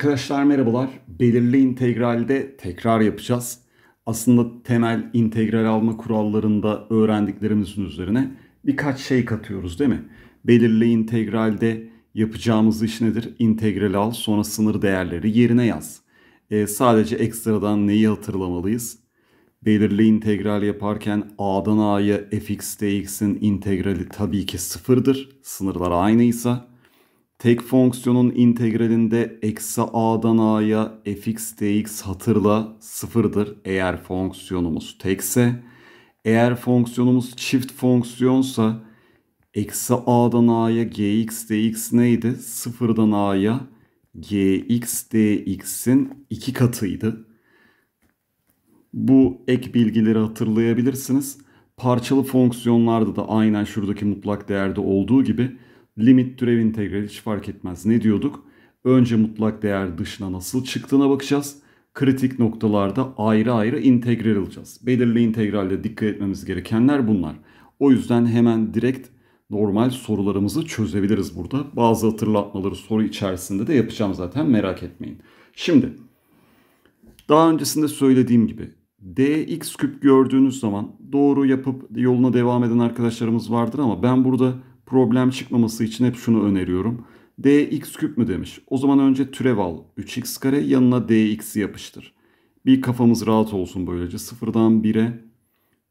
Arkadaşlar merhabalar. Belirli integralde tekrar yapacağız. Aslında temel integral alma kurallarında öğrendiklerimizin üzerine birkaç şey katıyoruz değil mi? Belirli integralde yapacağımız iş nedir? İntegral al sonra sınır değerleri yerine yaz. E, sadece ekstradan neyi hatırlamalıyız? Belirli integral yaparken a'dan a'ya fx dx'in integrali tabii ki sıfırdır. Sınırlar aynıysa. Tek fonksiyonun integralinde eksi a'dan a'ya fx dx hatırla sıfırdır eğer fonksiyonumuz tekse. Eğer fonksiyonumuz çift fonksiyonsa eksi a'dan a'ya gx dx neydi? Sıfırdan a'ya gx dx'in iki katıydı. Bu ek bilgileri hatırlayabilirsiniz. Parçalı fonksiyonlarda da aynen şuradaki mutlak değerde olduğu gibi limit türev integrali hiç fark etmez. Ne diyorduk? Önce mutlak değer dışına nasıl çıktığına bakacağız. Kritik noktalarda ayrı ayrı integral alacağız. Belirli integralde dikkat etmemiz gerekenler bunlar. O yüzden hemen direkt normal sorularımızı çözebiliriz burada. Bazı hatırlatmaları soru içerisinde de yapacağım zaten merak etmeyin. Şimdi daha öncesinde söylediğim gibi dx küp gördüğünüz zaman doğru yapıp yoluna devam eden arkadaşlarımız vardır ama ben burada problem çıkmaması için hep şunu öneriyorum. dx küp mü demiş. O zaman önce türev al. 3x kare yanına dx'i yapıştır. Bir kafamız rahat olsun böylece. Sıfırdan 1'e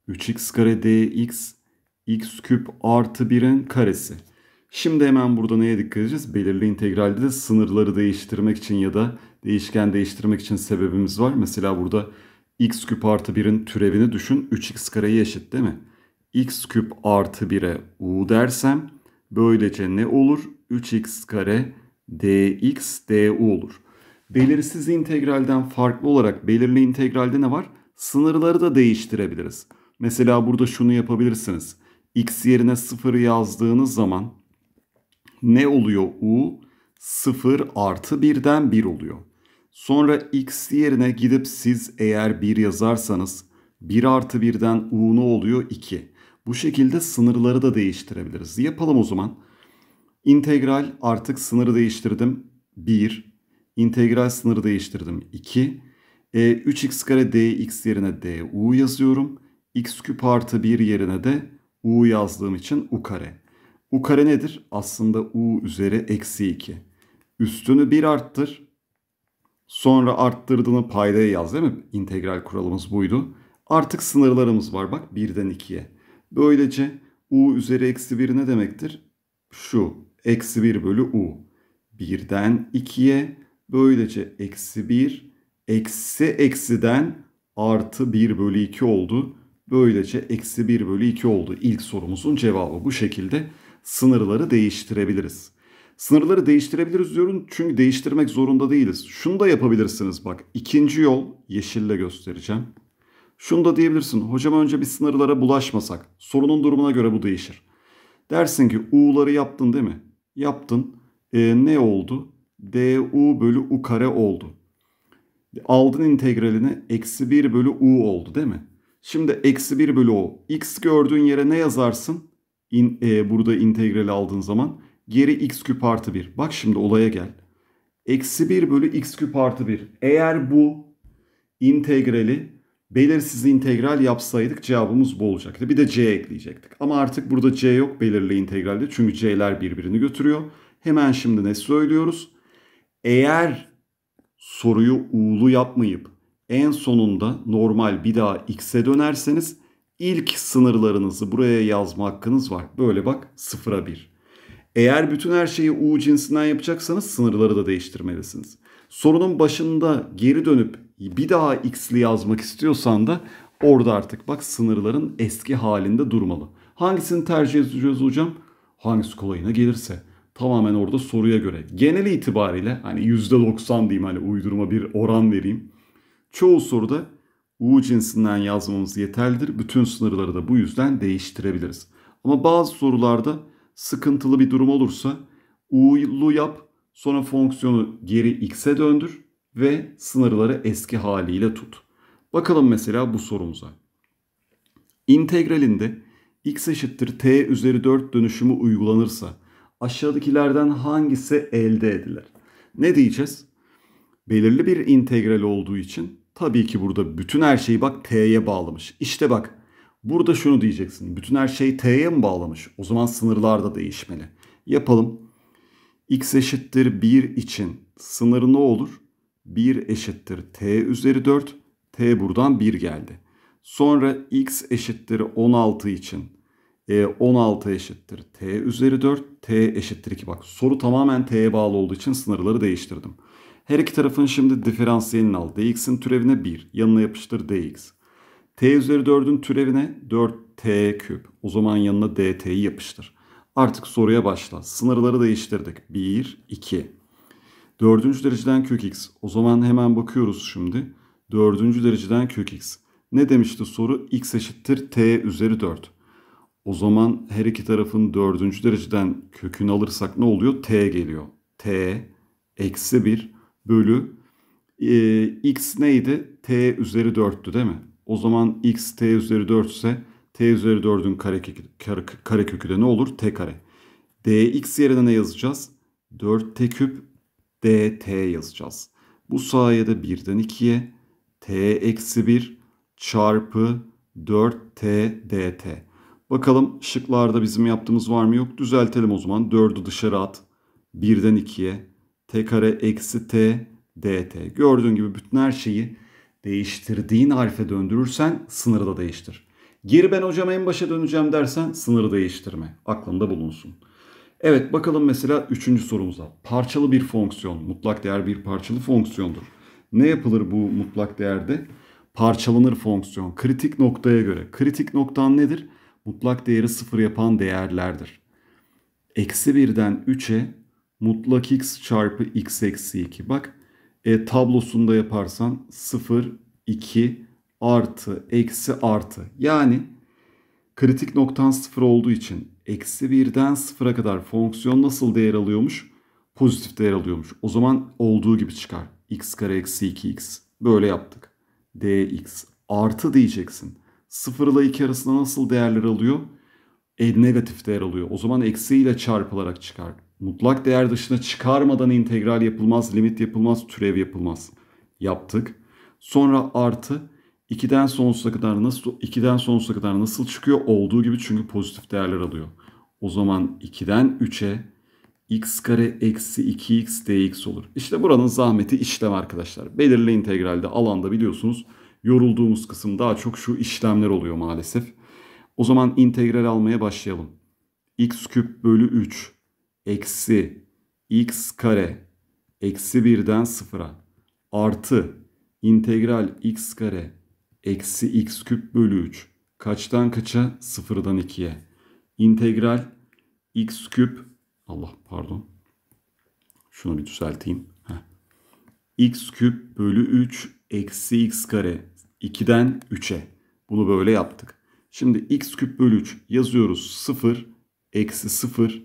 3x kare dx x küp artı 1'in karesi. Şimdi hemen burada neye dikkat edeceğiz? Belirli integralde de sınırları değiştirmek için ya da değişken değiştirmek için sebebimiz var. Mesela burada x küp artı 1'in türevini düşün. 3x kareyi eşit değil mi? x küp artı 1'e u dersem böylece ne olur? 3x kare dx du olur. Belirsiz integralden farklı olarak belirli integralde ne var? Sınırları da değiştirebiliriz. Mesela burada şunu yapabilirsiniz. x yerine 0 yazdığınız zaman ne oluyor u? 0 artı 1'den 1 oluyor. Sonra x yerine gidip siz eğer 1 yazarsanız 1 artı 1'den u ne oluyor? 2. Bu şekilde sınırları da değiştirebiliriz. Yapalım o zaman. İntegral artık sınırı değiştirdim 1. İntegral sınırı değiştirdim 2. E, 3x kare dx yerine du yazıyorum. x küp artı 1 yerine de u yazdığım için u kare. U kare nedir? Aslında u üzeri eksi 2. Üstünü 1 arttır. Sonra arttırdığını paydaya yaz değil mi? İntegral kuralımız buydu. Artık sınırlarımız var bak 1'den 2'ye. Böylece u üzeri eksi 1 ne demektir? Şu eksi 1 bölü u. 1'den 2'ye böylece eksi 1 eksi eksiden artı 1 bölü 2 oldu. Böylece eksi 1 bölü 2 oldu. İlk sorumuzun cevabı bu şekilde sınırları değiştirebiliriz. Sınırları değiştirebiliriz diyorum çünkü değiştirmek zorunda değiliz. Şunu da yapabilirsiniz bak. ikinci yol yeşille göstereceğim. Şunu da diyebilirsin. Hocam önce bir sınırlara bulaşmasak. Sorunun durumuna göre bu değişir. Dersin ki U'ları yaptın değil mi? Yaptın. E, ne oldu? DU bölü U kare oldu. Aldın integralini eksi 1 bölü U oldu değil mi? Şimdi eksi 1 bölü U. X gördüğün yere ne yazarsın? İn, e, burada integrali aldığın zaman. Geri x küp artı 1. Bak şimdi olaya gel. Eksi 1 bölü x küp artı 1. Eğer bu integrali Belirsizliği integral yapsaydık cevabımız bu olacaktı. Bir de c ekleyecektik. Ama artık burada c yok belirli integralde. Çünkü c'ler birbirini götürüyor. Hemen şimdi ne söylüyoruz? Eğer soruyu u'lu yapmayıp en sonunda normal bir daha x'e dönerseniz ilk sınırlarınızı buraya yazma hakkınız var. Böyle bak sıfıra bir. Eğer bütün her şeyi u cinsinden yapacaksanız sınırları da değiştirmelisiniz. Sorunun başında geri dönüp bir daha x'li yazmak istiyorsan da orada artık bak sınırların eski halinde durmalı. Hangisini tercih edeceğiz hocam? Hangisi kolayına gelirse. Tamamen orada soruya göre. Genel itibariyle hani %90 diyeyim hani uydurma bir oran vereyim. Çoğu soruda U cinsinden yazmamız yeterlidir. Bütün sınırları da bu yüzden değiştirebiliriz. Ama bazı sorularda sıkıntılı bir durum olursa U'lu yap sonra fonksiyonu geri x'e döndür ve sınırları eski haliyle tut. Bakalım mesela bu sorumuza. İntegralinde x eşittir t üzeri 4 dönüşümü uygulanırsa aşağıdakilerden hangisi elde edilir? Ne diyeceğiz? Belirli bir integral olduğu için tabii ki burada bütün her şeyi bak t'ye bağlamış. İşte bak burada şunu diyeceksin. Bütün her şey t'ye mi bağlamış? O zaman sınırlar da değişmeli. Yapalım. x eşittir 1 için sınır ne olur? 1 eşittir t üzeri 4. t buradan 1 geldi. Sonra x eşittir 16 için e, 16 eşittir t üzeri 4. t eşittir 2. Bak soru tamamen t'ye bağlı olduğu için sınırları değiştirdim. Her iki tarafın şimdi diferansiyelini al. dx'in türevine 1. Yanına yapıştır dx. t üzeri 4'ün türevine 4t küp. O zaman yanına dt'yi yapıştır. Artık soruya başla. Sınırları değiştirdik. 1, 2. Dördüncü dereceden kök x. O zaman hemen bakıyoruz şimdi. Dördüncü dereceden kök x. Ne demişti soru? x eşittir t üzeri 4. O zaman her iki tarafın dördüncü dereceden kökünü alırsak ne oluyor? t geliyor. t eksi 1 bölü e, x neydi? t üzeri 4'tü değil mi? O zaman x t üzeri 4 ise t üzeri 4'ün karekökü kare, kare de ne olur? t kare. dx yerine ne yazacağız? 4t küp dt yazacağız. Bu sayede 1'den 2'ye t eksi 1 çarpı 4t dt. Bakalım şıklarda bizim yaptığımız var mı yok. Düzeltelim o zaman. 4'ü dışarı at. 1'den 2'ye t kare eksi t dt. Gördüğün gibi bütün her şeyi değiştirdiğin harfe döndürürsen sınırı da değiştir. Geri ben hocam en başa döneceğim dersen sınırı değiştirme. Aklında bulunsun. Evet bakalım mesela üçüncü sorumuza. Parçalı bir fonksiyon, mutlak değer bir parçalı fonksiyondur. Ne yapılır bu mutlak değerde? Parçalanır fonksiyon kritik noktaya göre. Kritik noktan nedir? Mutlak değeri sıfır yapan değerlerdir. Eksi birden 3'e mutlak x çarpı x eksi 2. Bak e, tablosunda yaparsan 0, 2, artı, eksi, artı. Yani kritik noktan sıfır olduğu için eksi birden sıfıra kadar fonksiyon nasıl değer alıyormuş? Pozitif değer alıyormuş. O zaman olduğu gibi çıkar. x kare eksi 2x. Böyle yaptık. dx artı diyeceksin. 0 ile 2 arasında nasıl değerler alıyor? E, negatif değer alıyor. O zaman eksi ile çarpılarak çıkar. Mutlak değer dışına çıkarmadan integral yapılmaz, limit yapılmaz, türev yapılmaz. Yaptık. Sonra artı 2'den sonsuza kadar nasıl 2'den sonsuza kadar nasıl çıkıyor? Olduğu gibi çünkü pozitif değerler alıyor. O zaman 2'den 3'e x kare eksi 2x dx olur. İşte buranın zahmeti işlem arkadaşlar. Belirli integralde alanda biliyorsunuz yorulduğumuz kısım daha çok şu işlemler oluyor maalesef. O zaman integral almaya başlayalım. x küp bölü 3 eksi x kare eksi 1'den 0'a artı integral x kare Eksi x küp bölü 3. Kaçtan kaça? Sıfırdan 2'ye. İntegral x küp Allah pardon. Şunu bir düzelteyim. Heh. x küp bölü 3 eksi x kare. 2'den 3'e. Bunu böyle yaptık. Şimdi x küp bölü 3 yazıyoruz. 0 eksi 0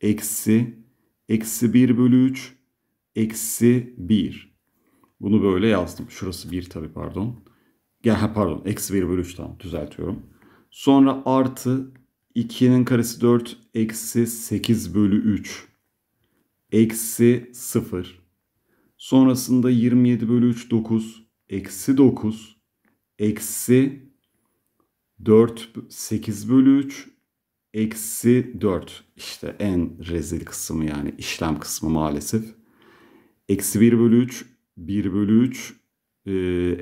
eksi eksi 1 bölü 3 eksi 1. Bunu böyle yazdım. Şurası 1 tabi pardon. Ya pardon eksi 1 bölü 3 tamam düzeltiyorum. Sonra artı 2'nin karesi 4 eksi 8 bölü 3 eksi 0. Sonrasında 27 bölü 3 9 eksi 9 eksi 4 8 bölü 3 eksi 4 işte en rezil kısmı yani işlem kısmı maalesef. Eksi 1 bölü 3 1 bölü 3 ee,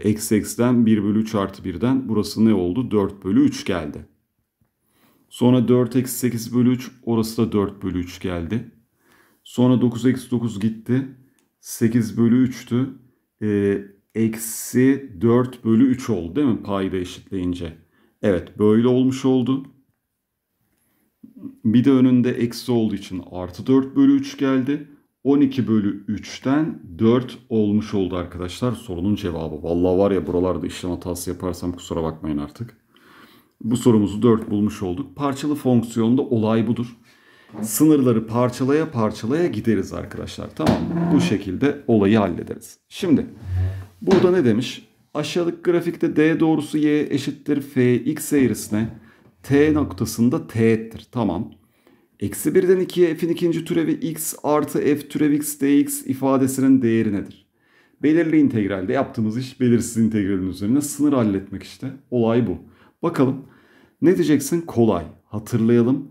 eksi eksiden 1 bölü 3 artı 1'den burası ne oldu? 4 bölü 3 geldi. Sonra 4 eksi 8 bölü 3 orası da 4 bölü 3 geldi. Sonra 9 eksi 9 gitti. 8 bölü 3'tü. Ee, eksi 4 bölü 3 oldu değil mi payda eşitleyince? Evet böyle olmuş oldu. Bir de önünde eksi olduğu için artı 4 bölü 3 geldi. 12 bölü 3'ten 4 olmuş oldu arkadaşlar sorunun cevabı. Vallahi var ya buralarda işlem hatası yaparsam kusura bakmayın artık. Bu sorumuzu 4 bulmuş olduk. Parçalı fonksiyonda olay budur. Sınırları parçalaya parçalaya gideriz arkadaşlar. Tamam mı? Bu şekilde olayı hallederiz. Şimdi burada ne demiş? Aşağıdaki grafikte D doğrusu Y eşittir Fx eğrisine T noktasında T'tir. Tamam. Eksi 1'den 2'ye f'in ikinci türevi x artı f türevi x dx ifadesinin değeri nedir? Belirli integralde yaptığımız iş belirsiz integralin üzerine sınır halletmek işte. Olay bu. Bakalım ne diyeceksin? Kolay. Hatırlayalım.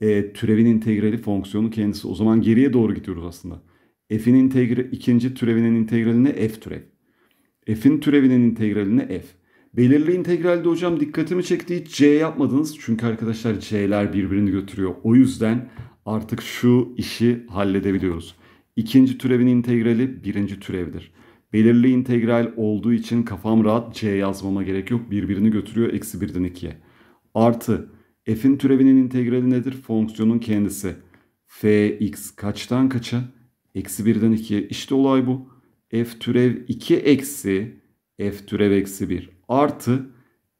E, türevin integrali fonksiyonu kendisi. O zaman geriye doğru gidiyoruz aslında. F'in integrali ikinci türevinin integraline f türev. F'in türevinin integraline f. Belirli integralde hocam dikkatimi çekti hiç C yapmadınız. Çünkü arkadaşlar C'ler birbirini götürüyor. O yüzden artık şu işi halledebiliyoruz. İkinci türevin integrali birinci türevdir. Belirli integral olduğu için kafam rahat C yazmama gerek yok. Birbirini götürüyor eksi birden ikiye. Artı f'in türevinin integrali nedir? Fonksiyonun kendisi. fx kaçtan kaça? Eksi birden ikiye. İşte olay bu. f türev 2 eksi f türev eksi 1 artı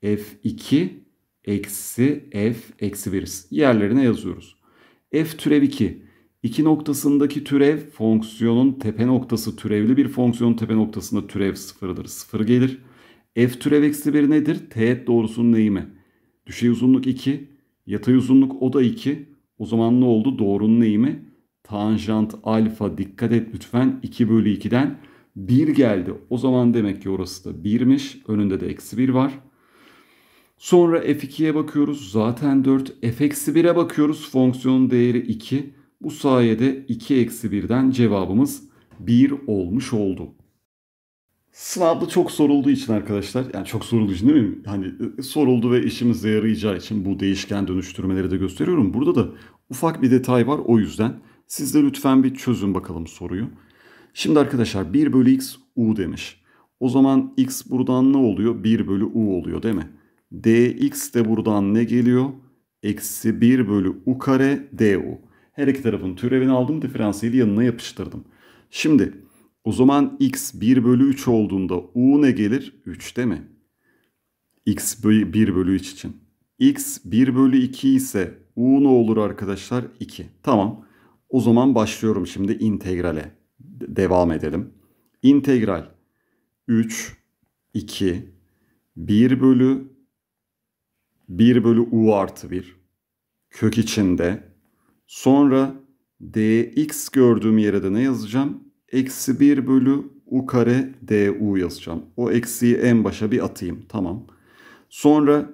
f2 eksi f eksi 1 yerlerine yazıyoruz. f türev 2. 2 noktasındaki türev fonksiyonun tepe noktası türevli bir fonksiyonun tepe noktasında türev sıfırdır. Sıfır gelir. f türev eksi 1 nedir? Teğet doğrusunun eğimi. Düşey uzunluk 2. Yatay uzunluk o da 2. O zaman ne oldu? Doğrunun eğimi tanjant alfa dikkat et lütfen 2 bölü 2'den 1 geldi. O zaman demek ki orası da 1'miş. Önünde de eksi 1 var. Sonra f2'ye bakıyoruz. Zaten 4. f-1'e bakıyoruz. Fonksiyonun değeri 2. Bu sayede 2 eksi 1'den cevabımız 1 olmuş oldu. Sınavda çok sorulduğu için arkadaşlar, yani çok sorulduğu için değil mi? Hani e, soruldu ve işimize yarayacağı için bu değişken dönüştürmeleri de gösteriyorum. Burada da ufak bir detay var o yüzden. Siz de lütfen bir çözün bakalım soruyu. Şimdi arkadaşlar 1 bölü x u demiş. O zaman x buradan ne oluyor? 1 bölü u oluyor değil mi? dx de buradan ne geliyor? Eksi 1 bölü u kare du. Her iki tarafın türevini aldım diferansiyeli yanına yapıştırdım. Şimdi o zaman x 1 bölü 3 olduğunda u ne gelir? 3 değil mi? x 1 bölü 3 için. x 1 bölü 2 ise u ne olur arkadaşlar? 2. Tamam. O zaman başlıyorum şimdi integrale devam edelim. İntegral 3, 2, 1 bölü 1 bölü u artı 1 kök içinde sonra dx gördüğüm yere de ne yazacağım? Eksi 1 bölü u kare du yazacağım. O eksiyi en başa bir atayım. Tamam. Sonra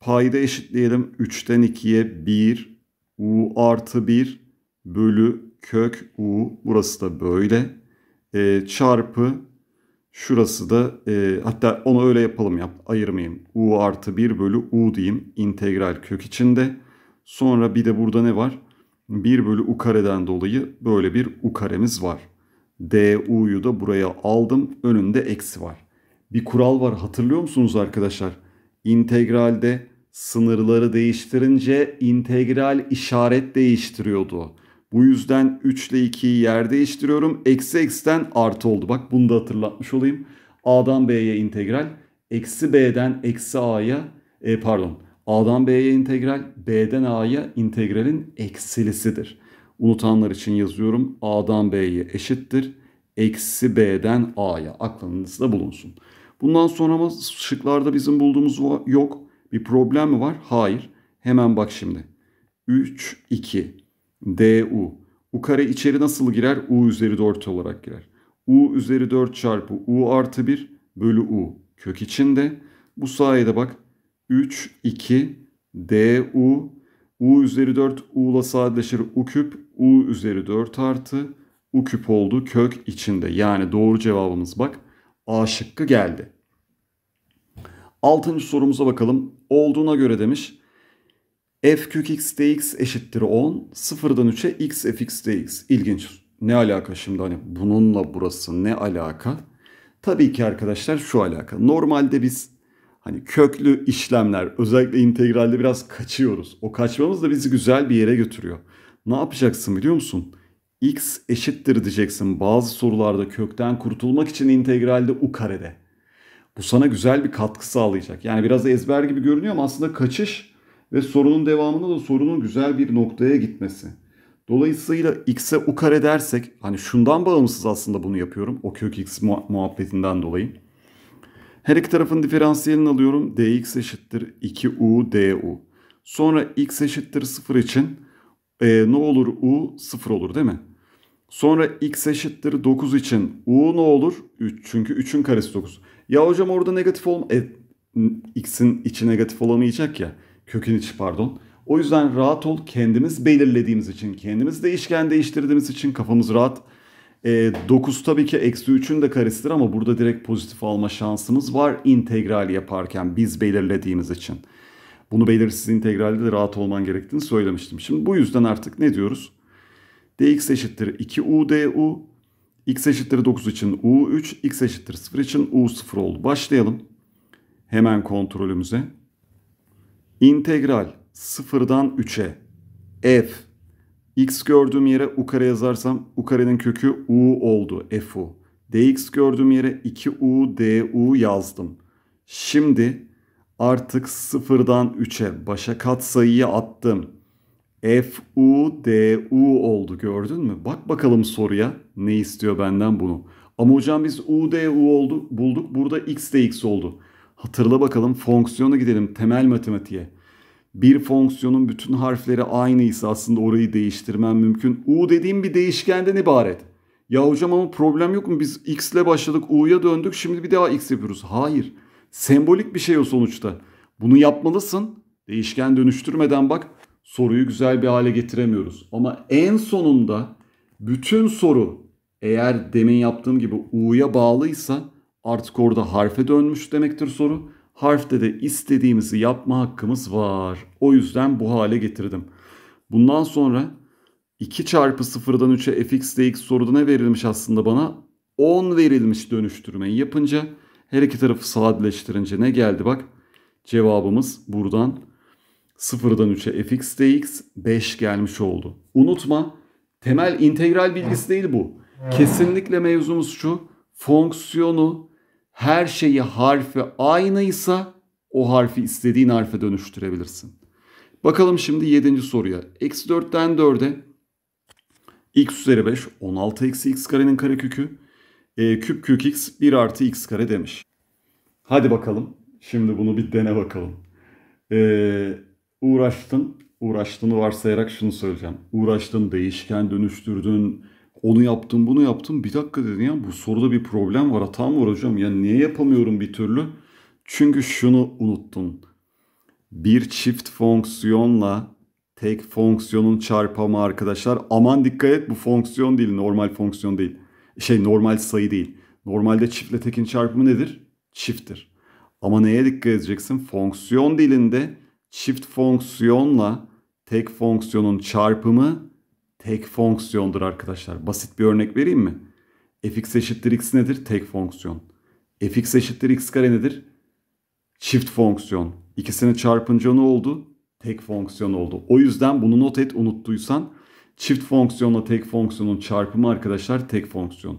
payda eşitleyelim. 3'ten 2'ye 1 u artı 1 bölü kök u burası da böyle e, çarpı şurası da e, hatta onu öyle yapalım yap ayırmayayım. u artı 1 bölü u diyeyim integral kök içinde. Sonra bir de burada ne var? 1 bölü u kareden dolayı böyle bir u karemiz var. du'yu da buraya aldım. Önünde eksi var. Bir kural var hatırlıyor musunuz arkadaşlar? integralde sınırları değiştirince integral işaret değiştiriyordu. Bu yüzden 3 ile 2'yi yer değiştiriyorum. Eksi eksiden artı oldu. Bak bunu da hatırlatmış olayım. A'dan B'ye integral. Eksi B'den eksi A'ya e, pardon A'dan B'ye integral. B'den A'ya integralin eksilisidir. Unutanlar için yazıyorum. A'dan B'ye eşittir. Eksi B'den A'ya. Aklınızda bulunsun. Bundan sonra mı? şıklarda bizim bulduğumuz yok. Bir problem mi var? Hayır. Hemen bak şimdi. 3, 2 du. U kare içeri nasıl girer? U üzeri 4 olarak girer. U üzeri 4 çarpı U artı 1 bölü U. Kök içinde. Bu sayede bak 3, 2, du. U üzeri 4 U'la sadeleşir U küp. U üzeri 4 artı U küp oldu kök içinde. Yani doğru cevabımız bak A şıkkı geldi. Altıncı sorumuza bakalım. Olduğuna göre demiş f kök x dx eşittir 10. Sıfırdan 3'e x f x dx. İlginç. Ne alaka şimdi hani bununla burası ne alaka? Tabii ki arkadaşlar şu alaka. Normalde biz hani köklü işlemler özellikle integralde biraz kaçıyoruz. O kaçmamız da bizi güzel bir yere götürüyor. Ne yapacaksın biliyor musun? x eşittir diyeceksin bazı sorularda kökten kurtulmak için integralde u karede. Bu sana güzel bir katkı sağlayacak. Yani biraz ezber gibi görünüyor ama aslında kaçış ve sorunun devamında da sorunun güzel bir noktaya gitmesi. Dolayısıyla x'e u kare dersek hani şundan bağımsız aslında bunu yapıyorum. O kök x muhabbetinden dolayı. Her iki tarafın diferansiyelini alıyorum. dx eşittir 2u du. Sonra x eşittir 0 için e, ne olur u 0 olur değil mi? Sonra x eşittir 9 için u ne olur? 3. Çünkü 3'ün karesi 9. Ya hocam orada negatif olma... E, x'in içi negatif olamayacak ya. Kökün içi pardon. O yüzden rahat ol kendimiz belirlediğimiz için, kendimiz değişken değiştirdiğimiz için kafamız rahat. E, ee, 9 tabii ki eksi 3'ün de karesidir ama burada direkt pozitif alma şansımız var integral yaparken biz belirlediğimiz için. Bunu belirsiz integralde de rahat olman gerektiğini söylemiştim. Şimdi bu yüzden artık ne diyoruz? dx eşittir 2u du, x eşittir 9 için u3, x eşittir 0 için u0 oldu. Başlayalım hemen kontrolümüze. İntegral sıfırdan 3'e f x gördüğüm yere u kare yazarsam u karenin kökü u oldu f u dx gördüğüm yere 2u du yazdım. Şimdi artık sıfırdan 3'e başa katsayıyı attım. F U du oldu gördün mü? Bak bakalım soruya ne istiyor benden bunu. Ama hocam biz U D oldu bulduk burada X de X oldu. Hatırla bakalım fonksiyona gidelim temel matematiğe. Bir fonksiyonun bütün harfleri aynıysa aslında orayı değiştirmen mümkün. U dediğim bir değişkenden ibaret. Ya hocam ama problem yok mu? Biz x ile başladık u'ya döndük şimdi bir daha x yapıyoruz. Hayır. Sembolik bir şey o sonuçta. Bunu yapmalısın. Değişken dönüştürmeden bak soruyu güzel bir hale getiremiyoruz. Ama en sonunda bütün soru eğer demin yaptığım gibi U'ya bağlıysa Artık orada harfe dönmüş demektir soru. Harfte de istediğimizi yapma hakkımız var. O yüzden bu hale getirdim. Bundan sonra 2 çarpı 0'dan 3'e fx dx soruda ne verilmiş aslında bana? 10 verilmiş dönüştürmeyi yapınca her iki tarafı sadeleştirince ne geldi bak. Cevabımız buradan 0'dan 3'e fx dx 5 gelmiş oldu. Unutma temel integral bilgisi değil bu. Kesinlikle mevzumuz şu fonksiyonu her şeyi harfi aynıysa o harfi istediğin harfe dönüştürebilirsin. Bakalım şimdi 7. soruya. Eksi 4'ten 4'e x üzeri 5 16 eksi x karenin karekükü e, küp kök x 1 artı x kare demiş. Hadi bakalım. Şimdi bunu bir dene bakalım. Ee, uğraştın. Uğraştığını varsayarak şunu söyleyeceğim. Uğraştın, değişken dönüştürdün, onu yaptım bunu yaptım bir dakika dedin ya bu soruda bir problem var hata mı var hocam ya niye yapamıyorum bir türlü? Çünkü şunu unuttun. Bir çift fonksiyonla tek fonksiyonun çarpımı arkadaşlar aman dikkat et bu fonksiyon değil normal fonksiyon değil. Şey normal sayı değil. Normalde çiftle tekin çarpımı nedir? Çifttir. Ama neye dikkat edeceksin? Fonksiyon dilinde çift fonksiyonla tek fonksiyonun çarpımı tek fonksiyondur arkadaşlar. Basit bir örnek vereyim mi? fx eşittir x nedir? Tek fonksiyon. fx eşittir x kare nedir? Çift fonksiyon. İkisini çarpınca ne oldu? Tek fonksiyon oldu. O yüzden bunu not et unuttuysan. Çift fonksiyonla tek fonksiyonun çarpımı arkadaşlar tek fonksiyon.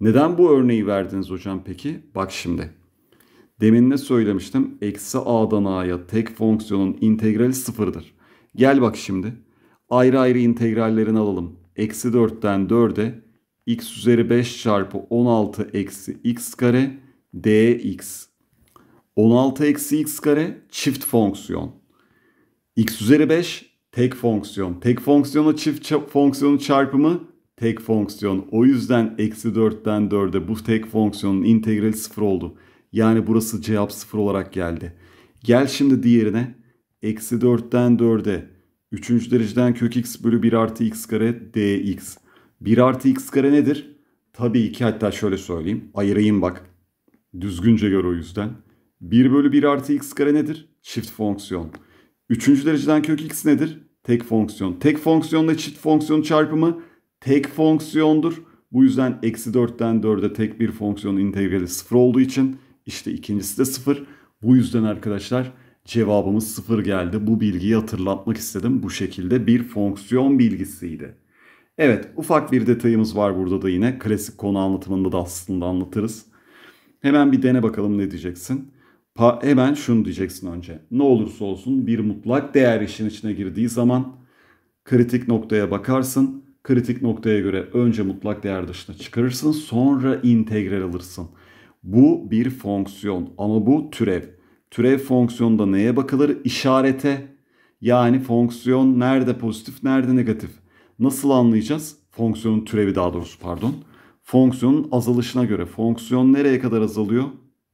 Neden bu örneği verdiniz hocam peki? Bak şimdi. Demin ne söylemiştim? Eksi a'dan a'ya tek fonksiyonun integrali sıfırdır. Gel bak şimdi ayrı ayrı integrallerini alalım. Eksi 4'ten 4'e x üzeri 5 çarpı 16 eksi x kare dx. 16 eksi x kare çift fonksiyon. x üzeri 5 tek fonksiyon. Tek fonksiyonu çift fonksiyonun çarpımı tek fonksiyon. O yüzden eksi 4'ten 4'e bu tek fonksiyonun integrali 0 oldu. Yani burası cevap 0 olarak geldi. Gel şimdi diğerine. Eksi 4'ten 4'e Üçüncü dereceden kök x bölü 1 artı x kare dx. 1 artı x kare nedir? Tabii ki hatta şöyle söyleyeyim. Ayırayım bak. Düzgünce gör o yüzden. 1 bölü 1 artı x kare nedir? Çift fonksiyon. Üçüncü dereceden kök x nedir? Tek fonksiyon. Tek fonksiyonla çift fonksiyon çarpımı tek fonksiyondur. Bu yüzden eksi 4'ten 4'e tek bir fonksiyonun integrali 0 olduğu için işte ikincisi de 0. Bu yüzden arkadaşlar Cevabımız sıfır geldi. Bu bilgiyi hatırlatmak istedim. Bu şekilde bir fonksiyon bilgisiydi. Evet ufak bir detayımız var burada da yine. Klasik konu anlatımında da aslında anlatırız. Hemen bir dene bakalım ne diyeceksin. Pa hemen şunu diyeceksin önce. Ne olursa olsun bir mutlak değer işin içine girdiği zaman kritik noktaya bakarsın. Kritik noktaya göre önce mutlak değer dışına çıkarırsın sonra integral alırsın. Bu bir fonksiyon ama bu türev. Türev fonksiyonunda neye bakılır? İşarete. Yani fonksiyon nerede pozitif, nerede negatif. Nasıl anlayacağız? Fonksiyonun türevi daha doğrusu pardon. Fonksiyonun azalışına göre. Fonksiyon nereye kadar azalıyor?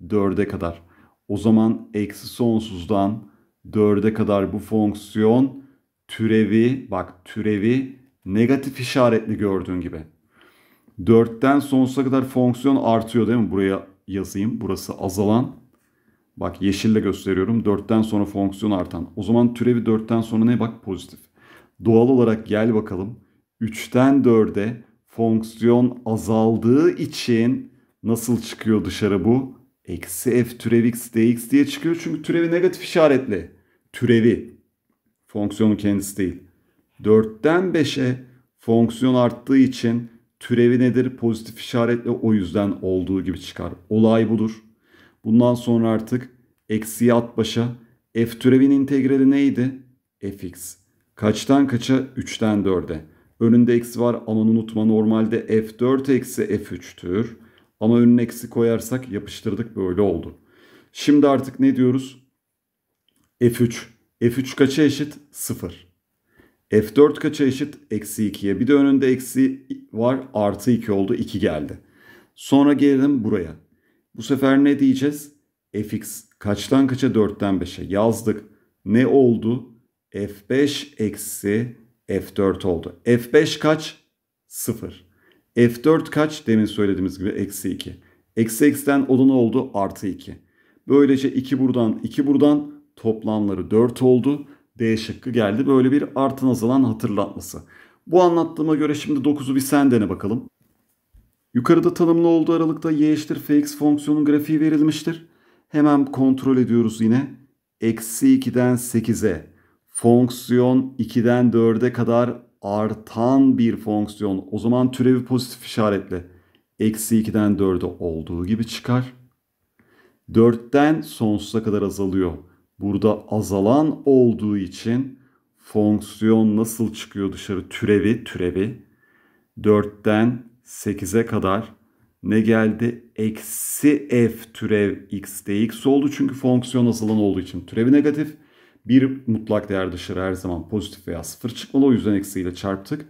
4'e kadar. O zaman eksi sonsuzdan 4'e kadar bu fonksiyon türevi, bak türevi negatif işaretli gördüğün gibi. 4'ten sonsuza kadar fonksiyon artıyor değil mi? Buraya yazayım. Burası azalan Bak yeşille gösteriyorum. 4'ten sonra fonksiyon artan. O zaman türevi 4'ten sonra ne bak? Pozitif. Doğal olarak gel bakalım. 3'ten 4'e fonksiyon azaldığı için nasıl çıkıyor dışarı bu? Eksi f türev x dx diye çıkıyor. Çünkü türevi negatif işaretli. Türevi. Fonksiyonun kendisi değil. 4'ten 5'e fonksiyon arttığı için türevi nedir? Pozitif işaretli o yüzden olduğu gibi çıkar. Olay budur. Bundan sonra artık eksi at başa f türevin integrali neydi? fx. Kaçtan kaça? 3'ten 4'e. Önünde eksi var ama unutma normalde f4 eksi f3'tür. Ama önüne eksi koyarsak yapıştırdık böyle oldu. Şimdi artık ne diyoruz? f3. f3 kaça eşit? 0. f4 kaça eşit? Eksi 2'ye. Bir de önünde eksi var artı 2 oldu 2 geldi. Sonra gelelim buraya. Bu sefer ne diyeceğiz? fx kaçtan kaça 4'ten 5'e yazdık. Ne oldu? f5 eksi f4 oldu. f5 kaç? 0. f4 kaç? Demin söylediğimiz gibi eksi 2. Eksi eksiden olan oldu artı 2. Böylece 2 buradan 2 buradan toplamları 4 oldu. D şıkkı geldi. Böyle bir artın azalan hatırlatması. Bu anlattığıma göre şimdi 9'u bir sen dene bakalım. Yukarıda tanımlı olduğu aralıkta y eşittir fx fonksiyonun grafiği verilmiştir. Hemen kontrol ediyoruz yine. Eksi 2'den 8'e fonksiyon 2'den 4'e kadar artan bir fonksiyon. O zaman türevi pozitif işaretle. Eksi 2'den 4'e olduğu gibi çıkar. 4'ten sonsuza kadar azalıyor. Burada azalan olduğu için fonksiyon nasıl çıkıyor dışarı? Türevi, türevi. 4'ten 8'e kadar ne geldi? Eksi f türev x dx oldu. Çünkü fonksiyon azalan olduğu için türevi negatif. Bir mutlak değer dışarı her zaman pozitif veya sıfır çıkmalı. O yüzden eksiyle çarptık.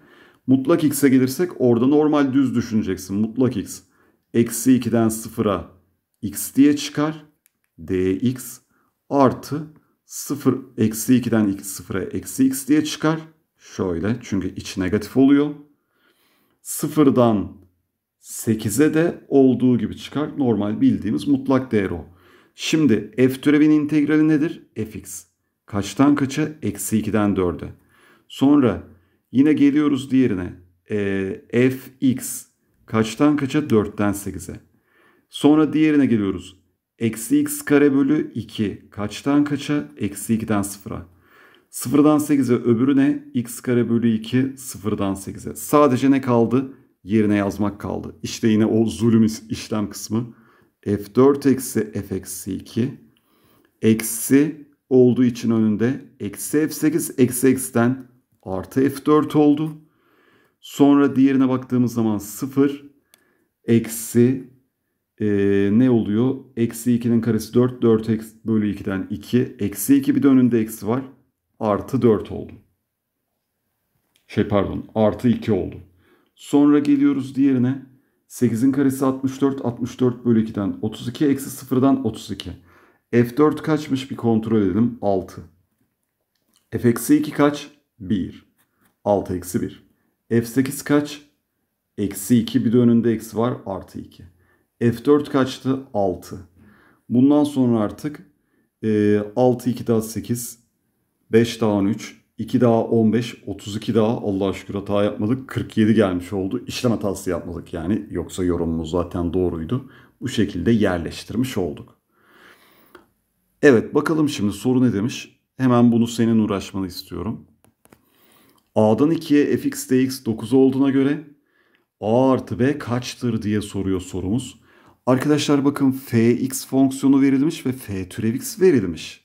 Mutlak x'e gelirsek orada normal düz düşüneceksin. Mutlak x eksi 2'den 0'a x diye çıkar. dx artı 0 eksi 2'den 0'a eksi x diye çıkar. Şöyle çünkü iç negatif oluyor sıfırdan 8'e de olduğu gibi çıkar. Normal bildiğimiz mutlak değer o. Şimdi f türevin integrali nedir? fx. Kaçtan kaça? Eksi 2'den 4'e. Sonra yine geliyoruz diğerine. E, fx kaçtan kaça? 4'ten 8'e. Sonra diğerine geliyoruz. Eksi x kare bölü 2 kaçtan kaça? Eksi 2'den 0'a. 0'dan 8'e öbürü ne? x kare bölü 2 0'dan 8'e. Sadece ne kaldı? Yerine yazmak kaldı. İşte yine o zulüm işlem kısmı. f4 eksi f eksi 2 eksi olduğu için önünde eksi f8 eksi x'ten artı f4 oldu. Sonra diğerine baktığımız zaman 0 eksi e, ne oluyor? Eksi 2'nin karesi 4. 4 bölü 2'den 2. Eksi 2 bir de önünde eksi var artı 4 oldu. Şey pardon artı 2 oldu. Sonra geliyoruz diğerine. 8'in karesi 64. 64 bölü 2'den 32. Eksi 0'dan 32. F4 kaçmış bir kontrol edelim. 6. F eksi 2 kaç? 1. 6 eksi 1. F8 kaç? Eksi 2 bir de önünde eksi var. Artı 2. F4 kaçtı? 6. Bundan sonra artık e, 6 2 daha 8 5 daha 13, 2 daha 15, 32 daha Allah'a şükür hata yapmadık. 47 gelmiş oldu. İşlem hatası yapmadık yani. Yoksa yorumumuz zaten doğruydu. Bu şekilde yerleştirmiş olduk. Evet bakalım şimdi soru ne demiş? Hemen bunu senin uğraşmanı istiyorum. A'dan 2'ye fx dx 9 olduğuna göre A artı B kaçtır diye soruyor sorumuz. Arkadaşlar bakın fx fonksiyonu verilmiş ve f türev x verilmiş.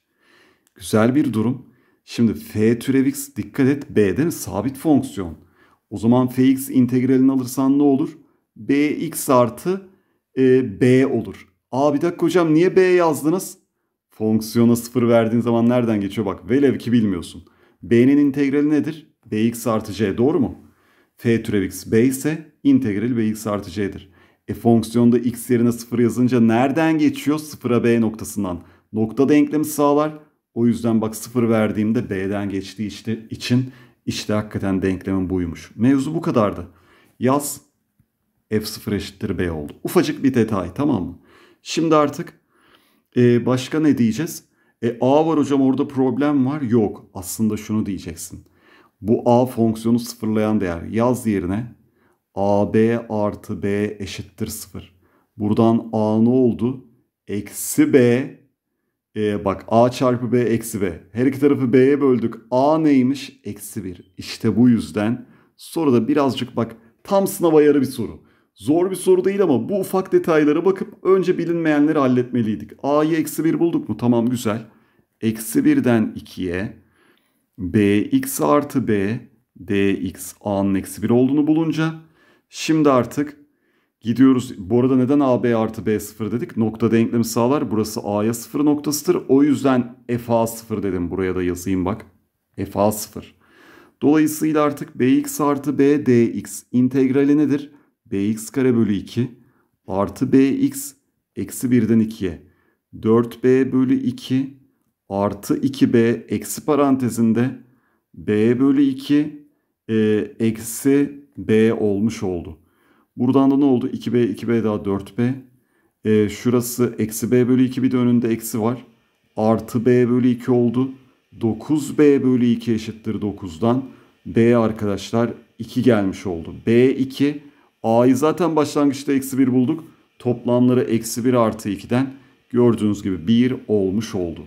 Güzel bir durum. Şimdi f türev x dikkat et b değil mi? Sabit fonksiyon. O zaman fx integralini alırsan ne olur? bx artı e, b olur. Aa bir dakika hocam niye b yazdınız? Fonksiyona sıfır verdiğin zaman nereden geçiyor? Bak velev ki bilmiyorsun. b'nin integrali nedir? bx artı c doğru mu? f türev x b ise integral bx artı c'dir. E fonksiyonda x yerine sıfır yazınca nereden geçiyor? sıfıra b noktasından. Nokta denklemi sağlar. O yüzden bak sıfır verdiğimde B'den geçtiği işte için işte hakikaten denklemin buymuş. Mevzu bu kadardı. Yaz F0 eşittir B oldu. Ufacık bir detay tamam mı? Şimdi artık e, başka ne diyeceğiz? E, A var hocam orada problem var. Yok aslında şunu diyeceksin. Bu A fonksiyonu sıfırlayan değer. Yaz yerine AB artı B eşittir sıfır. Buradan A ne oldu? Eksi B e, bak a çarpı b eksi b. Her iki tarafı b'ye böldük. a neymiş? Eksi 1. İşte bu yüzden Sonra da birazcık bak tam sınav ayarı bir soru. Zor bir soru değil ama bu ufak detaylara bakıp önce bilinmeyenleri halletmeliydik. a'yı eksi 1 bulduk mu? Tamam güzel. Eksi 1'den 2'ye bx artı b dx a'nın eksi 1 olduğunu bulunca şimdi artık Gidiyoruz. Bu arada neden AB artı B sıfır dedik? Nokta denklemi sağlar. Burası A'ya sıfır noktasıdır. O yüzden F A sıfır dedim. Buraya da yazayım bak. F A sıfır. Dolayısıyla artık BX artı B DX integrali nedir? BX kare bölü 2 artı BX eksi 1'den 2'ye. 4B bölü 2 artı 2B eksi parantezinde B bölü 2 e, eksi B olmuş oldu. Buradan da ne oldu? 2b, 2b daha 4b. E, ee, şurası eksi b bölü 2 bir de önünde eksi var. Artı b bölü 2 oldu. 9b bölü 2 eşittir 9'dan. b arkadaşlar 2 gelmiş oldu. b2 a'yı zaten başlangıçta eksi 1 bulduk. Toplamları eksi 1 artı 2'den gördüğünüz gibi 1 olmuş oldu.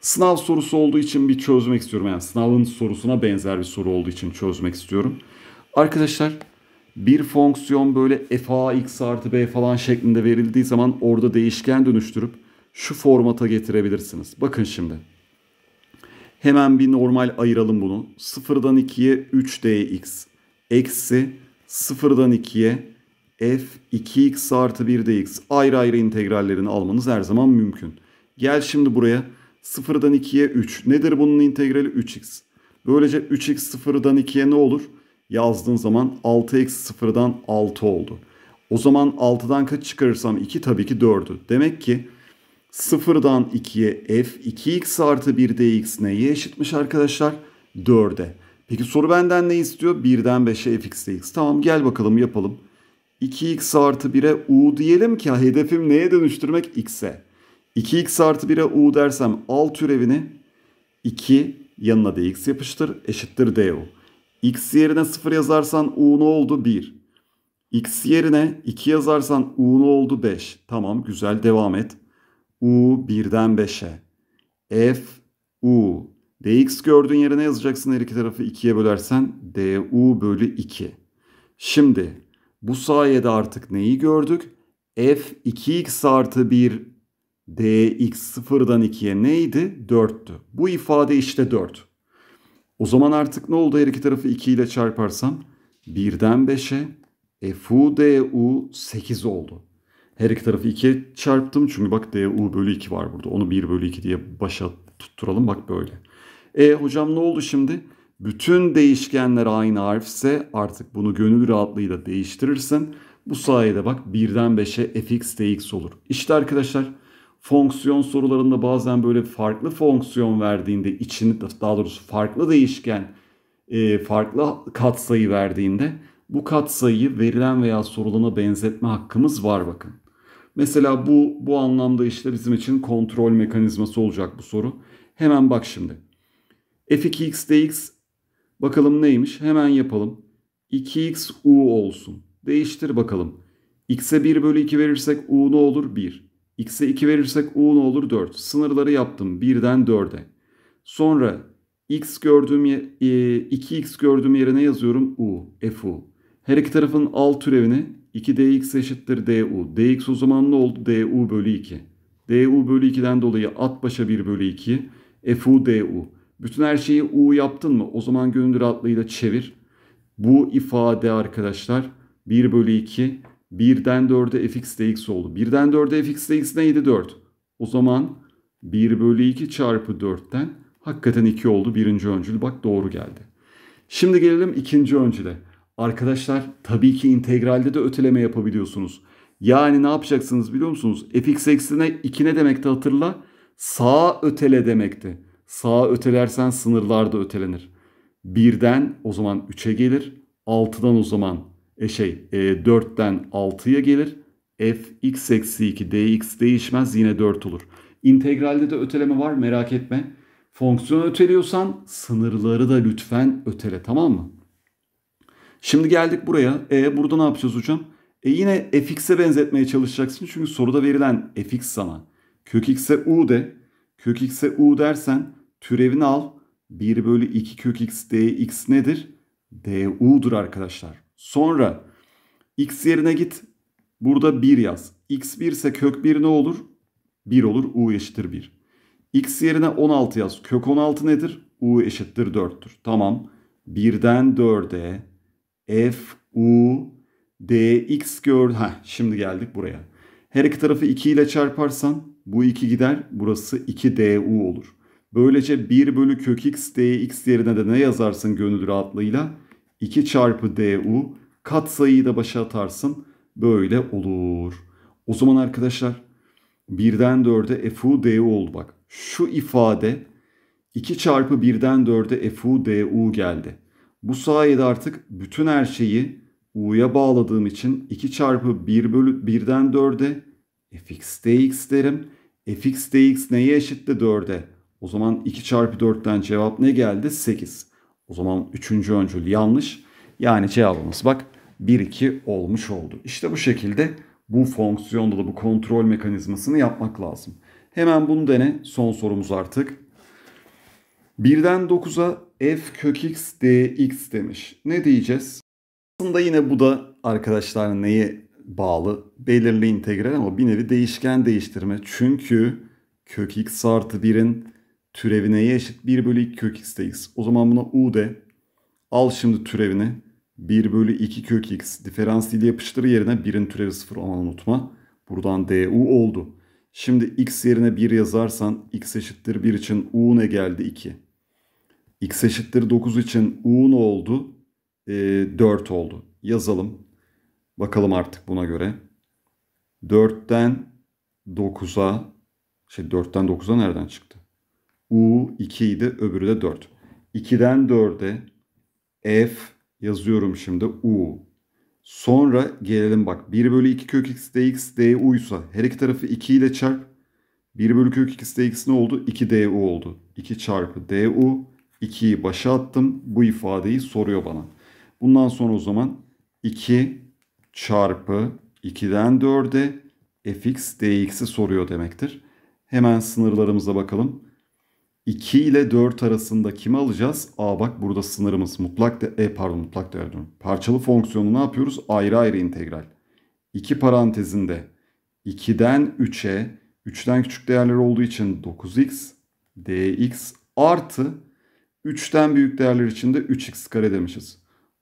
Sınav sorusu olduğu için bir çözmek istiyorum. Yani sınavın sorusuna benzer bir soru olduğu için çözmek istiyorum. Arkadaşlar bir fonksiyon böyle f a x artı b falan şeklinde verildiği zaman orada değişken dönüştürüp şu formata getirebilirsiniz. Bakın şimdi. Hemen bir normal ayıralım bunu. 0'dan 2'ye 3dx eksi 0'dan 2'ye f 2x artı 1 dx ayrı ayrı integrallerini almanız her zaman mümkün. Gel şimdi buraya 0'dan 2'ye 3. Nedir bunun integrali? 3x. Böylece 3x 0'dan 2'ye ne olur? 3 yazdığın zaman 6 eksi 0'dan 6 oldu. O zaman 6'dan kaç çıkarırsam 2 tabii ki 4'ü. Demek ki 0'dan 2'ye f 2x artı 1 dx neye eşitmiş arkadaşlar? 4'e. Peki soru benden ne istiyor? 1'den 5'e fx dx. Tamam gel bakalım yapalım. 2x artı 1'e u diyelim ki hedefim neye dönüştürmek? x'e. 2x artı 1'e u dersem al türevini 2 yanına dx yapıştır eşittir du. X yerine 0 yazarsan U ne oldu? 1. X yerine 2 yazarsan U ne oldu? 5. Tamam güzel devam et. U 1'den 5'e. F U. DX gördüğün yerine yazacaksın her iki tarafı 2'ye bölersen DU bölü 2. Şimdi bu sayede artık neyi gördük? F 2x artı 1 dx 0'dan 2'ye neydi? 4'tü. Bu ifade işte 4. O zaman artık ne oldu her iki tarafı 2 ile çarparsam? 1'den 5'e e, fu du 8 oldu. Her iki tarafı 2'ye çarptım çünkü bak du bölü 2 var burada. Onu 1 bölü 2 diye başa tutturalım bak böyle. E hocam ne oldu şimdi? Bütün değişkenler aynı harfse artık bunu gönül rahatlığıyla değiştirirsin. Bu sayede bak 1'den 5'e fx dx olur. İşte arkadaşlar fonksiyon sorularında bazen böyle farklı fonksiyon verdiğinde için daha doğrusu farklı değişken e, farklı katsayı verdiğinde bu katsayıyı verilen veya sorulana benzetme hakkımız var bakın. Mesela bu bu anlamda işte bizim için kontrol mekanizması olacak bu soru. Hemen bak şimdi. f2x dx bakalım neymiş? Hemen yapalım. 2x u olsun. Değiştir bakalım. x'e 1 bölü 2 verirsek u ne olur? 1. X'e 2 verirsek U ne olur? 4. Sınırları yaptım 1'den 4'e. Sonra X gördüğüm yer, e, 2X gördüğüm yerine yazıyorum U. FU. Her iki tarafın alt türevini 2dx eşittir du. dx o zaman ne oldu? du bölü 2. du bölü 2'den dolayı at başa 1 bölü 2. fu du. Bütün her şeyi u yaptın mı? O zaman gönül rahatlığıyla çevir. Bu ifade arkadaşlar 1 bölü 2 1'den 4'e fx dx oldu. 1'den 4'e fx dx neydi 4? O zaman 1 bölü 2 çarpı 4'ten hakikaten 2 oldu. Birinci öncül bak doğru geldi. Şimdi gelelim ikinci öncüle. Arkadaşlar tabii ki integralde de öteleme yapabiliyorsunuz. Yani ne yapacaksınız biliyor musunuz? fx eksine 2 ne demekti hatırla? Sağ ötele demekti. Sağ ötelersen sınırlar da ötelenir. 1'den o zaman 3'e gelir. 6'dan o zaman e, şey e, 4'ten 6'ya gelir. F x eksi 2 dx değişmez yine 4 olur. İntegralde de öteleme var merak etme. Fonksiyonu öteliyorsan sınırları da lütfen ötele tamam mı? Şimdi geldik buraya. E burada ne yapacağız hocam? E yine fx'e benzetmeye çalışacaksın. Çünkü soruda verilen fx sana. Kök x'e u de. Kök x'e u dersen türevini al. 1 bölü 2 kök x dx nedir? du'dur arkadaşlar. Sonra x yerine git. Burada 1 yaz. x 1 ise kök 1 ne olur? 1 olur. u eşittir 1. x yerine 16 yaz. Kök 16 nedir? u eşittir 4'tür. Tamam. 1'den 4'e f u dx gördü. Heh, şimdi geldik buraya. Her iki tarafı 2 ile çarparsan bu 2 gider. Burası 2 du olur. Böylece 1 bölü kök x dx yerine de ne yazarsın gönül rahatlığıyla? 2 çarpı du kat sayıyı da başa atarsın. Böyle olur. O zaman arkadaşlar birden 4'e fu du oldu bak. Şu ifade 2 çarpı birden 4'e fu du geldi. Bu sayede artık bütün her şeyi u'ya bağladığım için 2 çarpı 1 bölü 1'den 4'e fx dx derim. fx dx neye eşitti 4'e? O zaman 2 çarpı 4'ten cevap ne geldi? 8. O zaman üçüncü öncül yanlış. Yani cevabımız bak 1-2 olmuş oldu. İşte bu şekilde bu fonksiyonda da bu kontrol mekanizmasını yapmak lazım. Hemen bunu dene. Son sorumuz artık. 1'den 9'a f kök x dx demiş. Ne diyeceğiz? Aslında yine bu da arkadaşlar neye bağlı? Belirli integral ama bir nevi değişken değiştirme. Çünkü kök x artı 1'in türevine eşit 1 bölü 2 kök x'teyiz. O zaman buna u de. Al şimdi türevini. 1 bölü 2 kök x diferansiyeli yapıştırı yerine 1'in türevi 0 aman unutma. Buradan du oldu. Şimdi x yerine 1 yazarsan x eşittir 1 için u ne geldi 2. x eşittir 9 için u ne oldu? E, ee, 4 oldu. Yazalım. Bakalım artık buna göre. 4'ten 9'a şey 4'ten 9'a nereden çıktı? U 2 idi öbürü de 4. 2'den 4'e F yazıyorum şimdi U. Sonra gelelim bak 1 bölü 2 kök x dx duysa her iki tarafı 2 ile çarp. 1 bölü kök x dx ne oldu? 2 du oldu. 2 çarpı du 2'yi başa attım. Bu ifadeyi soruyor bana. Bundan sonra o zaman 2 çarpı 2'den 4'e fx dx'i soruyor demektir. Hemen sınırlarımıza bakalım. 2 ile 4 arasında kimi alacağız? Aa bak burada sınırımız mutlak de e pardon mutlak değer diyorum. Parçalı fonksiyonu ne yapıyoruz? Ayrı ayrı integral. 2 parantezinde 2'den 3'e 3'ten küçük değerler olduğu için 9x dx artı 3'ten büyük değerler için de 3x kare demişiz.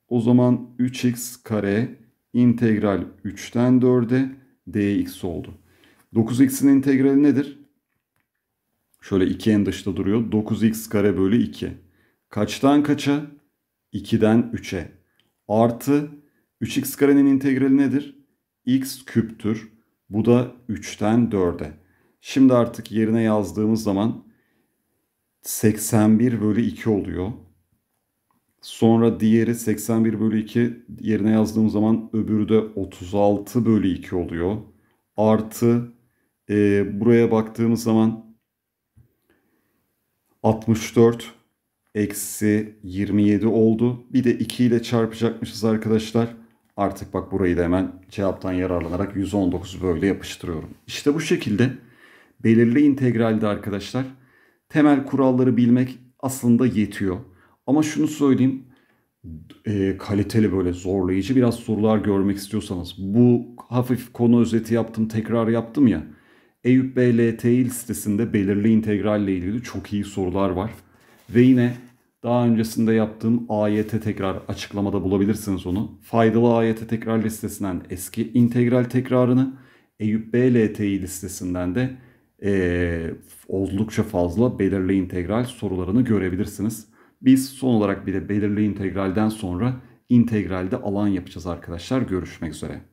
O zaman 3x kare integral 3'ten 4'e dx oldu. 9x'in integrali nedir? Şöyle 2 en dışta duruyor. 9x kare bölü 2. Kaçtan kaça? 2'den 3'e. Artı 3x karenin integrali nedir? x küptür. Bu da 3'ten 4'e. Şimdi artık yerine yazdığımız zaman 81 bölü 2 oluyor. Sonra diğeri 81 bölü 2 yerine yazdığım zaman öbürü de 36 bölü 2 oluyor. Artı e, buraya baktığımız zaman 64 eksi 27 oldu. Bir de 2 ile çarpacakmışız arkadaşlar. Artık bak burayı da hemen cevaptan yararlanarak 119 böyle yapıştırıyorum. İşte bu şekilde belirli integralde arkadaşlar temel kuralları bilmek aslında yetiyor. Ama şunu söyleyeyim e, kaliteli böyle zorlayıcı biraz sorular görmek istiyorsanız bu hafif konu özeti yaptım tekrar yaptım ya Eyüp BLTİ listesinde belirli integralle ilgili çok iyi sorular var. Ve yine daha öncesinde yaptığım AYT tekrar açıklamada bulabilirsiniz onu. Faydalı AYT tekrar listesinden eski integral tekrarını, Eyüp BLTİ listesinden de e, oldukça fazla belirli integral sorularını görebilirsiniz. Biz son olarak bir de belirli integralden sonra integralde alan yapacağız arkadaşlar. Görüşmek üzere.